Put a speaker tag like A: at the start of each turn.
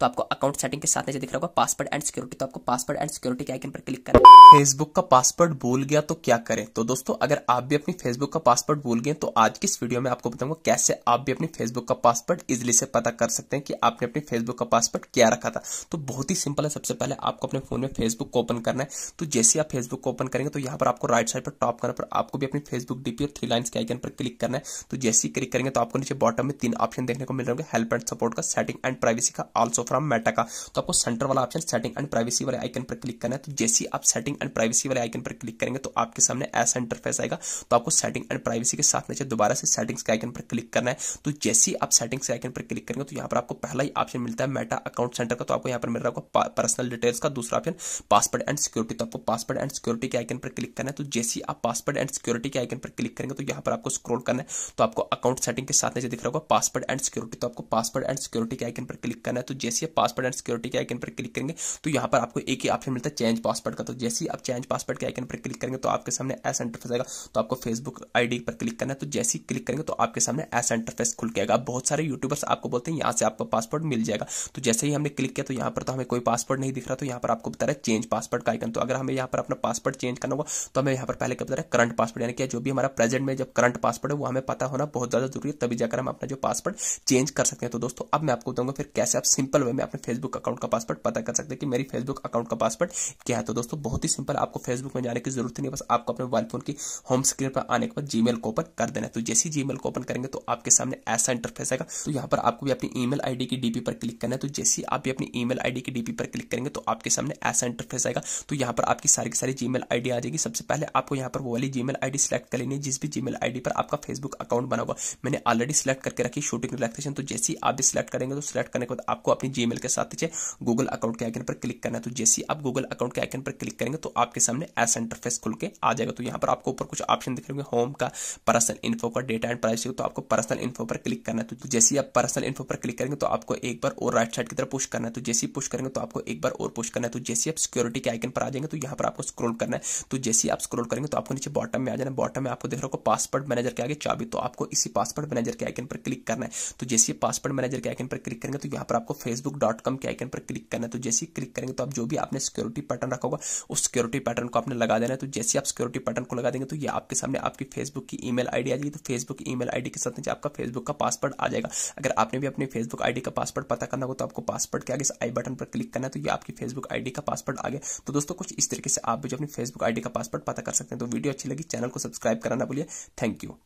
A: तो आपको account setting के साथ नीचे दिख रहा होगा पासवर्ड एंड सिक्योरिटी तो आपको पासवर्ड एंड सिक्योरिटी के आइकन पर क्लिक करें फेसबुक का पासवर्ड भूल गया तो क्या करें तो दोस्तों अगर आप भी अपनी फेसबुक का पासवर्ड भूल गए तो आज की इस वीडियो में आपको बताऊंगा कैसे आप भी अपनी फेसबुक का पासवर्ड इजिली से पता कर सकते हैं कि आपने अपनी फेसबुक का पासवर्ड क्या रखा था तो बहुत ही सिंपल है सबसे पहले आपको अपने फोन में फेसबुक को ओपन करना है तो जैसे आप फेसबुक को ओपन करेंगे तो यहाँ पर आपको राइट साइड पर टॉप करना पर आपको भी अपनी फेसबुक डीपी और थ्री लाइन के आइकन पर क्लिक करना है तो जैसे ही क्लिक करेंगे तो आपको नीचे बॉटम में तीन ऑप्शन देखने को मिल रहे होंगे हेल्प एंड सपोर्ट का सेटिंग एंड प्राइवेसी का ऑल्सो फ्रॉम मेटा का तो आपको सेंटर वाला ऑप्शन सेटिंग एंड प्राइवेसी वाले आइकन पर क्लिक करना है तो जैसे ही आप सेटिंग एंड प्राइवेसी वाले आइकन पर क्लिक करेंगे तो आपके सामने ऐसा इंटरफेस आएगा तो आपको सेटिंग एंड प्राइवेसी के साथ नीचे दोबारा से सेटिंग्स के आइकन पर क्लिक करना है तो जैसे ही आप सेटिंग्स के आइकन पर क्लिक करेंगे तो यहाँ पर आपको पहला ही ऑप्शन मिलता है मेटा अकाउंट सेंटर का तो आपको यहाँ पर मिल रहा होगा पर्सनल डिटेल्स का दूसरा ऑप्शन पासवर्ड एंड सिक्योरिटी तो आपको पासवर्ड एंड सिक्योरिटी के आइकन पर क्लिक करना है तो जैसे ही आप पासवर्ड एंड सिक्योरिटी के आइकन पर क्लिक करेंगे तो यहाँ पर आपको स्क्रोल करना है तो आपको अकाउंट सेटिंग के साथ नीचे दिख रहा होगा पासवर्ड एंड सिक्योरिटी तो आपको पासवर्ड एंड सिक्योरिटी के आइकन पर क्लिक करना है तो तो जैसे ही पासवर्ड एंड सिक्योरिटी के आइकन पर क्लिक करेंगे तो यहाँ पर आपको एक ही ऑप्शन मिलता है चेंज पासवर्ड का तो जैसे ही आप चेंज पासवर्ड के आइकन पर क्लिक करेंगे तो आपके सामने एस इंटरफेस आएगा तो आपको फेसबुक आईडी पर क्लिक करना है तो जैसे ही क्लिक करेंगे तो आपके सामने एस इंटरफेस खुल के आएगा बहुत सारे यूट्यूबर्स आपको बोलते हैं यहाँ से आपको पासवर्ड मिल जाएगा तो जैसे ही हमने क्लिक किया तो यहाँ पर तो हमें कोई पासवर्ड नहीं दिख रहा तो यहाँ पर आपको बता रहा है चेंज पासवर्ड का आइकन तो अगर हमें यहाँ पर अपना पासवर्ड चेंज करना होगा तो हमें यहाँ पर पहले क्या बता रहा है करंट पासवर्ड यानी कि जो भी हमारा प्रेजेंट में जब करंट पासवर्ड है वो हमें पता होना बहुत ज्यादा जरूरी है तभी जाकर हम अपना जो पासवर्ड चेंज कर सकते हैं तो दोस्तों अब मैं आपको बताऊंगा फिर कैसे आप सिंपल वे में अपने फेसबुक अकाउंट का पासवर्ड पता कर सकते हैं कि मेरी फेसबुक अकाउंट का पासवर्ड क्या है तो दोस्तों बहुत ही सिंपल आपको फेसबुक में जाने की जरूरत नहीं बस आपको अपने मोबाइल फोन की होम स्क्रीन पर आने के बाद जीमेल को ओपन कर देना है तो जैसे ही जीमेल को ओपन करेंगे तो आपके सामने ऐसा इंटरफेस आएगा तो यहाँ पर आपको भी अपनी ईमेल मेल की डीपी पर क्लिक करना है तो जैसे ही आप भी अपनी ईमेल आईडी की डीपी पर क्लिक करेंगे तो आपके सामने ऐसा इंटरफेस आएगा तो यहाँ पर आपकी सारी की सारी जीमेल आईडी आ जाएगी सबसे पहले आपको यहाँ पर वो वाली जीमेल आई सिलेक्ट कर लेनी है जिस भी जीमेल मेल पर आपका फेसबुक अकाउंट बना हुआ मैंने ऑलरेडी सिलेक्ट करके रखी शूटिंग रिलैक्सेशन तो जैसे ही आप भी सिलेक्ट करेंगे तो सिलेक्ट करने के बाद आपको अपनी जी के साथ नीचे गूगल अकाउंट के आइकन पर क्लिक करना है तो जैसे आप गूगल अकाउंट के आइकन पर क्लिक करेंगे तो आपके सामने एस इंटरफेस खुल के आ जाएगा तो यहाँ पर आपको ऊपर कुछ ऑप्शन दिख रहे होंगे होम का पर्सनल इन्फो का डेटा एंड प्राइवेसी तो आपको पर्सनल इन्फो पर क्लिक करना है तो जैसे आप पर्सनल इन्फो पर क्लिक करेंगे तो आपको एक बार और राइट साइड की तरफ पुश करना है तो जैसे पुश करेंगे तो आपको एक बार और पुश करना है तो जैसे आप सिक्योरिटी के आइकन पर आ जाएंगे तो यहाँ पर आपको स्क्रोल करना है तो जैसे आप स्क्रोल करेंगे तो आपको नीचे बॉटम में आ जाना बॉटम में आपको देख रहे हो पासवर्ड मैनेजर के आगे चाबी तो आपको इसी पासवर्ड मैनेजर के आइकन पर क्लिक करना है तो जैसे पासवर्ड मैनेजर के आइकन पर क्लिक करेंगे तो यहाँ पर आपको फेसबुक डॉट कॉम के आइकन पर क्लिक करना है तो जैसे ही क्लिक करेंगे तो आप जो भी आपने सिक्योरिटी पैटर्न रखा होगा उस सिक्योरिटी पैटर्न को आपने लगा देना है तो जैसे आप सिक्योरिटी पैटर्न को लगा देंगे तो ये आपके सामने आपकी फेसबुक की ईमेल आईडी आ जाएगी तो फेसबुक की ईमेल आईडी के साथ नीचे आपका फेसबुक का पासवर्ड आ जाएगा अगर आपने भी अपनी फेसबुक आईडी का पासवर्ड पता करना हो तो आपको पासवर्ड के आगे आई बटन पर क्लिक करना है तो ये आपकी फेसबुक आईडी का पासवर्ड आ गया तो दोस्तों कुछ इस तरीके से आप भी अपनी फेसबुक आईडी का पासवर्ड पता कर सकते हैं तो वीडियो अच्छी लगी चैनल को सब्सक्राइब करना बोलिए थैंक यू